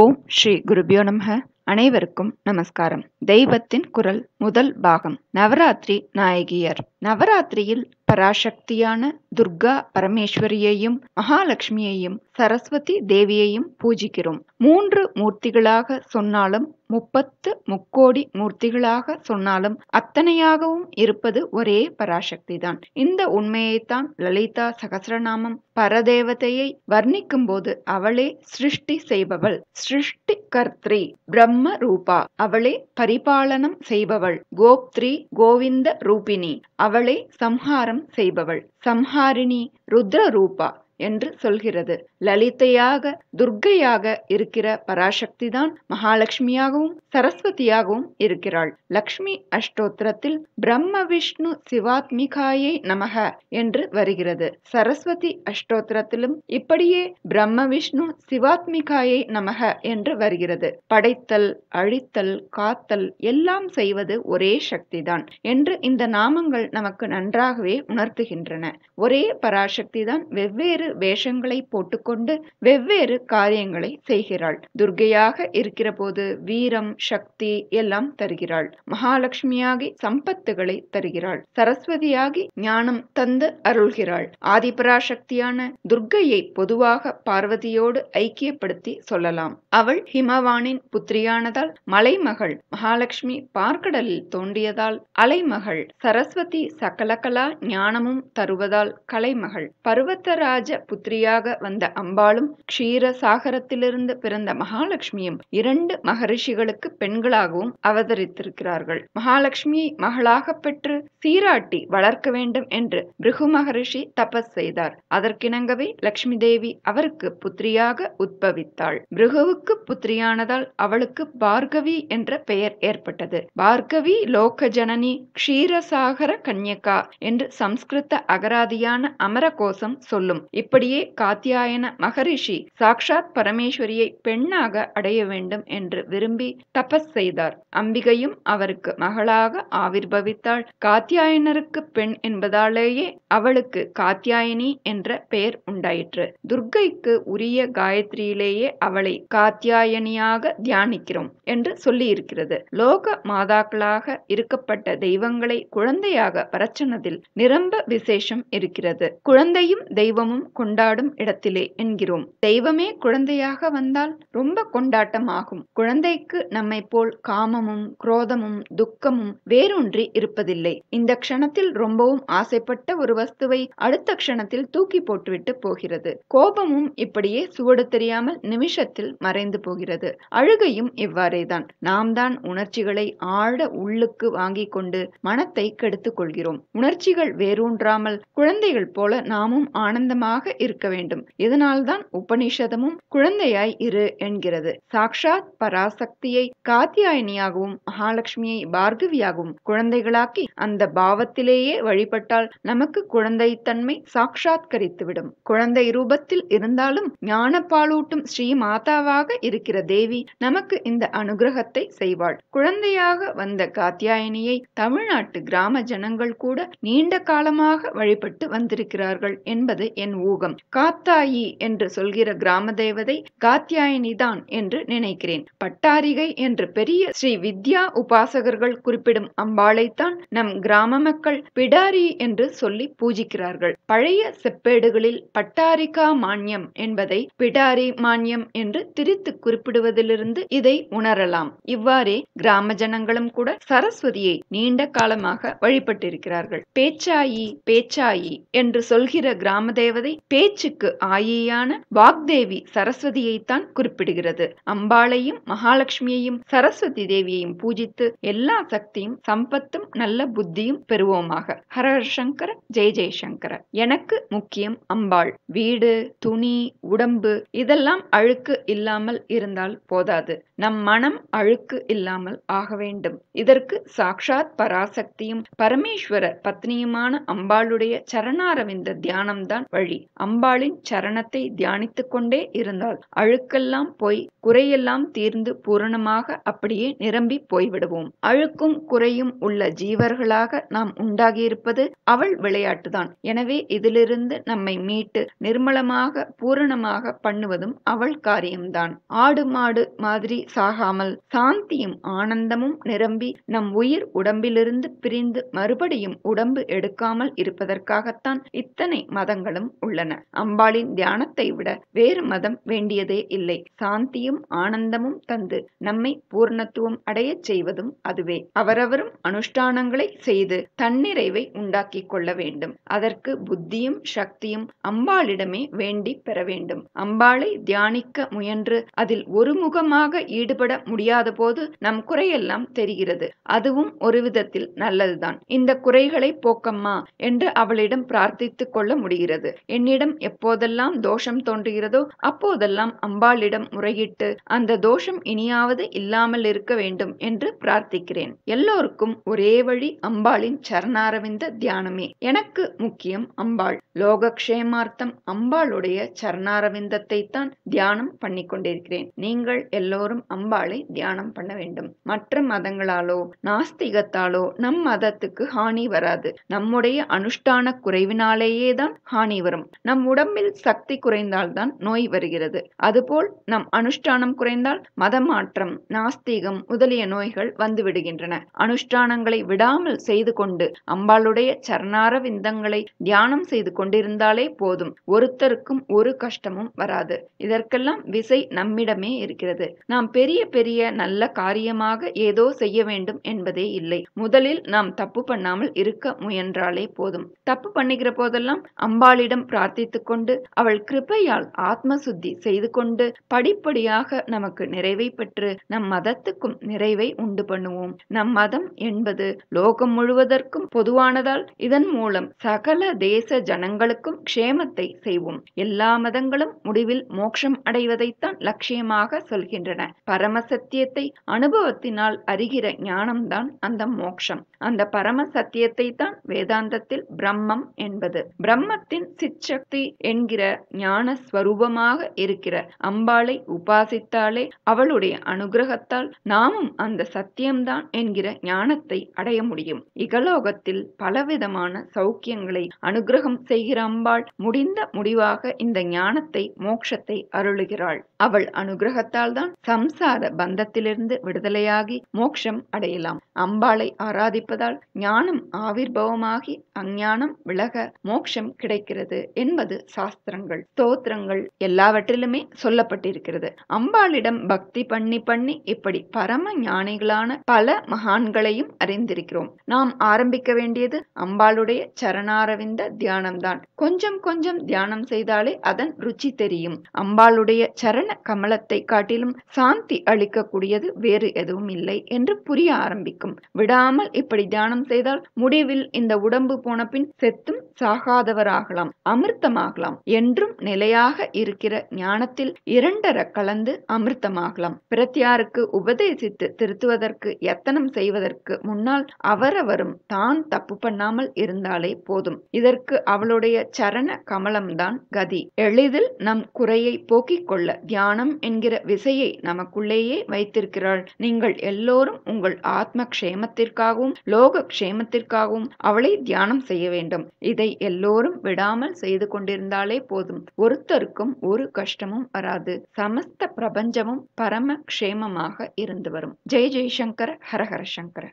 ஓம் ஸ்ரீ குருபியோ நமக அனைவருக்கும் நமஸ்காரம் தெய்வத்தின் குரல் முதல் பாகம் நவராத்திரி நாயகியர் நவராத்திரியில் பராசக்தியான துர்கா பரமேஸ்வரியையும் மகாலட்சுமியையும் சரஸ்வதி தேவியையும் பூஜிக்கிறோம் மூன்று மூர்த்திகளாக சொன்னாலும் முப்பத்து முக்கோடி மூர்த்திகளாக சொன்னாலும் அத்தனையாகவும் இருப்பது ஒரே பராசக்தி தான் இந்த உண்மையைத்தான் லலிதா சகசரநாமம் பரதேவதையை வர்ணிக்கும் போது அவளே சிருஷ்டி செய்பவள் சிருஷ்டி கர்த்ரி பிரம்ம ரூபா அவளே பரிபாலனம் செய்பவள் கோப்திரி கோவிந்த ரூபினி அவளை சம்ஹாரம் செய்பவள் சம்ஹாரிணி ருத்ர ரூபா என்று சொல்கிறது லலிதையாக துர்க்கையாக இருக்கிற பராசக்தி தான் மகாலட்சுமியாகவும் சரஸ்வதியாகவும் இருக்கிறாள் லக்ஷ்மி அஷ்டோத்திரத்தில் பிரம்ம விஷ்ணு சிவாத்மிகாயை நமக என்று வருகிறது சரஸ்வதி அஷ்டோத்திரத்திலும் இப்படியே பிரம்ம விஷ்ணு சிவாத்மிகாயை நமக என்று வருகிறது படைத்தல் அழித்தல் காத்தல் எல்லாம் செய்வது ஒரே சக்திதான் என்று இந்த நாமங்கள் நமக்கு நன்றாகவே உணர்த்துகின்றன ஒரே பராசக்தி தான் வெவ்வேறு வெவ்வேறு வேஷங்களை போட்டுக்கொண்டு வெவ்வேறு காரியங்களை செய்கிறாள் துர்கையாக இருக்கிறபோது வீரம் சக்தி எல்லாம் தருகிறாள் மகாலட்சுமியாகி சம்பத்துகளை தருகிறாள் சரஸ்வதியாகி ஞானம் தந்து அருள்கிறாள் ஆதிபராசக்தியான துர்கையை பொதுவாக பார்வதியோடு ஐக்கியப்படுத்தி சொல்லலாம் அவள் ஹிமவானின் புத்திரியானதால் மலைமகள் மகாலட்சுமி பார்க்கடலில் தோண்டியதால் அலைமகள் சரஸ்வதி சகலகலா ஞானமும் தருவதால் கலைமகள் பருவத்தராஜ புத்திரியாக வந்த அம்பாளும் க்ஷீர சாகரத்திலிருந்து பிறந்த மகாலட்சுமியும் இரண்டு மகரிஷிகளுக்கு பெண்களாகவும் அவதரித்திருக்கிறார்கள் மகாலட்சுமியை மகளாக பெற்று சீராட்டி வளர்க்க வேண்டும் என்று பிருகு மகரிஷி தபஸ் செய்தார் அதற்கிணங்கவே லட்சுமி தேவி அவருக்கு புத்திரியாக உத்பவித்தாள் பிருகுவுக்கு புத்திரியானதால் அவளுக்கு பார்கவி என்ற பெயர் ஏற்பட்டது பார்கவி லோக ஜனனி க்ஷீரசாகர கன்யகா என்று சம்ஸ்கிருத அகராதியான அமரகோசம் சொல்லும் இப்படியே காத்தியாயன மகரிஷி சாக்ஷாத் பரமேஸ்வரியை பெண்ணாக அடைய வேண்டும் என்று விரும்பி தபஸ் செய்தார் அம்பிகையும் அவருக்கு மகளாக ஆவிர்பவித்தாள் காத்தியாயனருக்கு பெண் என்பதாலேயே அவளுக்கு காத்தியாயினி என்ற பெயர் உண்டாயிற்று துர்கைக்கு உரிய காயத்ரியிலேயே அவளை காத்தியாயனியாக தியானிக்கிறோம் என்று சொல்லியிருக்கிறது லோக மாதாக்களாக இருக்கப்பட்ட தெய்வங்களை குழந்தையாக பரச்சனதில் நிரம்ப விசேஷம் இருக்கிறது குழந்தையும் தெய்வமும் கொண்டாடும் இடத்திலே என்கிறோம் தெய்வமே குழந்தையாக வந்தால் ரொம்ப கொண்டாட்டமாகும் குழந்தைக்கு நம்மை போல் காமமும் குரோதமும் துக்கமும் வேறொன்றி இருப்பதில்லை இந்த க்ஷணத்தில் ரொம்பவும் ஆசைப்பட்ட ஒரு வஸ்துவை அடுத்த க்ஷணத்தில் தூக்கி போட்டுவிட்டு போகிறது கோபமும் இப்படியே சுவடு தெரியாமல் நிமிஷத்தில் மறைந்து போகிறது அழுகையும் இவ்வாறேதான் நாம் தான் உணர்ச்சிகளை ஆழ உள்ளுக்கு வாங்கிக் கொண்டு மனத்தை கெடுத்துக் கொள்கிறோம் உணர்ச்சிகள் வேரூன்றாமல் குழந்தைகள் போல நாமும் ஆனந்தமாக குழந்தையாக இருக்க வேண்டும் இதனால்தான் உபனிஷதமும் குழந்தையாய் இரு என்கிறது சாக்ஷாத் பராசக்தியை காத்தியாயினியாகவும் மகாலட்சுமியை பார்கவியாகவும் குழந்தைகளாக்கி அந்த பாவத்திலேயே வழிபட்டால் நமக்கு குழந்தை குழந்தைத்தன்மை சாட்சாத்கரித்துவிடும் குழந்தை ரூபத்தில் இருந்தாலும் ஞானப்பாலூட்டும் ஸ்ரீ மாதாவாக இருக்கிற தேவி நமக்கு இந்த அனுகிரகத்தை செய்வாள் குழந்தையாக வந்த காத்தியாயினியை தமிழ்நாட்டு கிராம ஜனங்கள் கூட நீண்ட காலமாக வழிபட்டு வந்திருக்கிறார்கள் என்பது என் ஊகம் காத்தாயி என்று சொல்கிற கிராம தேவதை காத்தியாயினி தான் என்று நினைக்கிறேன் பட்டாரிகை என்று பெரிய ஸ்ரீ வித்யா உபாசகர்கள் குறிப்பிடும் அம்பாளைத்தான் நம் கிராம மக்கள் பிடாரி என்று சொல்லி பூஜிக்கிறார்கள் பழைய செப்பேடுகளில் பட்டாரிகா மானியம் என்பதை பிடாரி மானியம் என்று திரித்து குறிப்பிடுவதிலிருந்து இதை உணரலாம் இவ்வாறே கிராம ஜனங்களும் கூட சரஸ்வதியை நீண்ட காலமாக வழிபட்டிருக்கிறார்கள் பேச்சாயி பேச்சாயி என்று சொல்கிற கிராம தேவதை பேச்சுக்கு ஆயியான வாக்தேவி சரஸ்வதியைத்தான் குறிப்பிடுகிறது அம்பாளையும் மகாலட்சுமியையும் சரஸ்வதி தேவியையும் பூஜித்து எல்லா சக்தியும் சம்பத்தும் நல்ல புத்தியும் பெறுவோமாக ஹரஹர் சங்கர ஜெய ஜெயசங்கர எனக்கு முக்கியம் அம்பாள் வீடு துணி உடம்பு இதெல்லாம் அழுக்கு இல்லாமல் இருந்தால் போதாது நம் மனம் அழுக்கு இல்லாமல் ஆக வேண்டும் இதற்கு சாக்ஷாத் பராசக்தியும் பரமேஸ்வர பத்னியுமான அம்பாளுடைய சரணாரவிந்த தியானம்தான் வழி அம்பாளின் சரணத்தை தியானித்து கொண்டே இருந்தால் அழுக்கெல்லாம் போய் குறையெல்லாம் தீர்ந்து பூரணமாக அப்படியே நிரம்பி போய்விடுவோம் அழுக்கும் குறையும் உள்ள ஜீவர்களாக நாம் உண்டாகியிருப்பது அவள் விளையாட்டுதான் எனவே இதிலிருந்து நம்மை மீட்டு நிர்மலமாக பூரணமாக பண்ணுவதும் அவள் காரியம்தான் ஆடு மாடு மாதிரி சாகாமல் சாந்தியும் ஆனந்தமும் நிரம்பி நம் உயிர் உடம்பிலிருந்து பிரிந்து மறுபடியும் உடம்பு எடுக்காமல் இருப்பதற்காகத்தான் இத்தனை மதங்களும் உள்ளன உள்ளன அம்பாளின் தியானத்தை விட வேறு மதம் வேண்டியதே இல்லை சாந்தியும் ஆனந்தமும் தந்து நம்மை பூர்ணத்துவம் அடையச் செய்வதும் அதுவே அவரவரும் அனுஷ்டானங்களை செய்து தன்னிறைவை உண்டாக்கிக் கொள்ள வேண்டும் அதற்கு புத்தியும் சக்தியும் அம்பாளிடமே வேண்டி பெற வேண்டும் அம்பாளை தியானிக்க முயன்று அதில் ஒருமுகமாக ஈடுபட முடியாத போது நம் குறையெல்லாம் தெரிகிறது அதுவும் ஒரு விதத்தில் நல்லதுதான் இந்த குறைகளை போக்கம்மா என்று அவளிடம் பிரார்த்தித்துக் கொள்ள முடிகிறது என்னிடம் எப்போதெல்லாம் தோஷம் தோன்றுகிறதோ அப்போதெல்லாம் அம்பாளிடம் முறையிட்டு அந்த தோஷம் இனியாவது இல்லாமல் இருக்க வேண்டும் என்று பிரார்த்திக்கிறேன் எல்லோருக்கும் ஒரே வழி அம்பாளின் சரணாரவிந்த தியானமே எனக்கு முக்கியம் அம்பாள் லோகக்ஷேமார்த்தம் அம்பாளுடைய சரணாரவிந்தத்தை தான் தியானம் பண்ணி கொண்டிருக்கிறேன் நீங்கள் எல்லோரும் அம்பாளை தியானம் பண்ண வேண்டும் மற்ற மதங்களாலோ நாஸ்திகத்தாலோ நம் மதத்துக்கு ஹானி வராது நம்முடைய அனுஷ்டான குறைவினாலேயே தான் ஹானி வரும் நம் உடம்பில் சக்தி குறைந்தால் தான் நோய் வருகிறது அதுபோல் நம் அனுஷ்டானம் குறைந்தால் மதமாற்றம் நாஸ்தீகம் முதலிய நோய்கள் வந்துவிடுகின்றன அனுஷ்டானங்களை விடாமல் செய்து கொண்டு அம்பாளுடைய சரணார விந்தங்களை தியானம் செய்து கொண்டிருந்தாலே போதும் ஒருத்தருக்கும் ஒரு கஷ்டமும் வராது இதற்கெல்லாம் விசை நம்மிடமே இருக்கிறது நாம் பெரிய பெரிய நல்ல காரியமாக ஏதோ செய்ய வேண்டும் என்பதே இல்லை முதலில் நாம் தப்பு பண்ணாமல் இருக்க முயன்றாலே போதும் தப்பு பண்ணுகிற போதெல்லாம் அம்பாளிடம் கொண்டு அவள் கிருபையால் ஆத்ம சுத்தி செய்து கொண்டு படிப்படியாக நமக்கு நிறைவை பெற்று நம் மதத்துக்கும் நிறைவை உண்டு பண்ணுவோம் நம் மதம் என்பது லோகம் முழுவதற்கும் பொதுவானதால் இதன் மூலம் சகல தேச ஜனங்களுக்கும் க்ஷேமத்தை செய்வோம் எல்லா மதங்களும் முடிவில் மோட்சம் அடைவதைத்தான் லட்சியமாக சொல்கின்றன பரம சத்தியத்தை அனுபவத்தினால் அறிகிற ஞானம்தான் அந்த மோட்சம் அந்த பரம சத்தியத்தை தான் வேதாந்தத்தில் பிரம்மம் என்பது பிரம்மத்தின் சிச்ச சக்தி என்கிற ஞான ஸ்வரூபமாக இருக்கிற அம்பாளை உபாசித்தாலே அவளுடைய அனுகிரகத்தால் நாமும் அந்த சத்தியம்தான் என்கிற ஞானத்தை அடைய முடியும் இகலோகத்தில் பலவிதமான சௌக்கியங்களை அனுகிரகம் செய்கிற அம்பாள் முடிந்த முடிவாக இந்த ஞானத்தை மோட்சத்தை அருளுகிறாள் அவள் அனுகிரகத்தால் தான் சம்சார பந்தத்திலிருந்து விடுதலையாகி மோட்சம் அடையலாம் அம்பாளை ஆராதிப்பதால் ஞானம் ஆவிர்பவமாகி அஞ்ஞானம் விலக மோட்சம் கிடைக்கிறது என்பது சாஸ்திரங்கள் ஸ்தோத்திரங்கள் எல்லாவற்றிலுமே சொல்லப்பட்டிருக்கிறது அம்பாளிடம் பக்தி பண்ணி பண்ணி இப்படி பரம ஞானிகளான பல மகான்களையும் அறிந்திருக்கிறோம் நாம் ஆரம்பிக்க வேண்டியது அம்பாளுடைய சரணாரவிந்த தியானம்தான் கொஞ்சம் கொஞ்சம் தியானம் செய்தாலே அதன் ருச்சி தெரியும் அம்பாளுடைய சரண கமலத்தை காட்டிலும் சாந்தி அளிக்கக்கூடியது வேறு எதுவும் இல்லை என்று புரிய ஆரம்பிக்கும் இருக்கும் விடாமல் இப்படி தியானம் செய்தால் முடிவில் இந்த உடம்பு போன பின் செத்தும் சாகாதவராகலாம் அமிர்தமாகலாம் என்றும் நிலையாக இருக்கிற ஞானத்தில் இரண்டர கலந்து அமிர்தமாகலாம் பிரத்தியாருக்கு உபதேசித்து திருத்துவதற்கு எத்தனம் செய்வதற்கு முன்னால் அவரவரும் தான் தப்பு பண்ணாமல் இருந்தாலே போதும் இதற்கு அவளுடைய சரண கமலம்தான் கதி எளிதில் நம் குறையை போக்கிக் கொள்ள தியானம் என்கிற விசையை நமக்குள்ளேயே வைத்திருக்கிறாள் நீங்கள் எல்லோரும் உங்கள் ஆத்ம க்ஷேமத்திற்காகவும் லோக க்ஷேமத்திற்காகவும் அவளை தியானம் செய்ய வேண்டும் இதை எல்லோரும் விடாமல் செய்து கொண்டிருந்தாலே போதும் ஒருத்தருக்கும் ஒரு கஷ்டமும் வராது சமஸ்த பிரபஞ்சமும் பரம க்ஷேமமாக இருந்து வரும் ஜெய் ஜெய்சங்கர் ஹரஹர சங்கர